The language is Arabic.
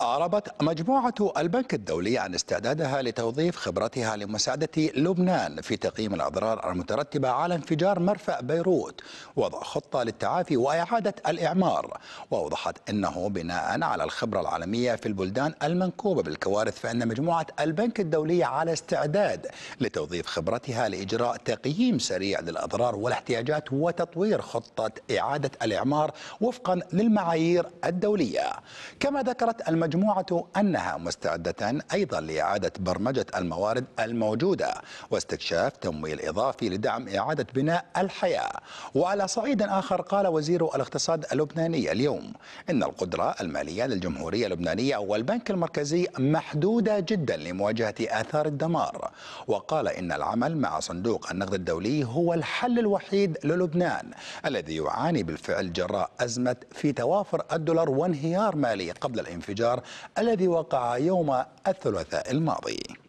أعربت مجموعة البنك الدولي عن استعدادها لتوظيف خبرتها لمساعدة لبنان في تقييم الأضرار المترتبة على انفجار مرفأ بيروت وضع خطة للتعافي وإعادة الإعمار وأوضحت أنه بناء على الخبرة العالمية في البلدان المنكوبة بالكوارث فإن مجموعة البنك الدولي على استعداد لتوظيف خبرتها لإجراء تقييم سريع للأضرار والاحتياجات وتطوير خطة إعادة الإعمار وفقا للمعايير الدولية كما ذكرت المجموعة أنها مستعدة أيضا لإعادة برمجة الموارد الموجودة واستكشاف تمويل إضافي لدعم إعادة بناء الحياة وعلى صعيد آخر قال وزير الاقتصاد اللبناني اليوم إن القدرة المالية للجمهورية اللبنانية والبنك المركزي محدودة جدا لمواجهة آثار الدمار وقال إن العمل مع صندوق النقد الدولي هو الحل الوحيد للبنان الذي يعاني بالفعل جراء أزمة في توافر الدولار وانهيار مالي قبل الانفجار الانفجار الذي وقع يوم الثلاثاء الماضي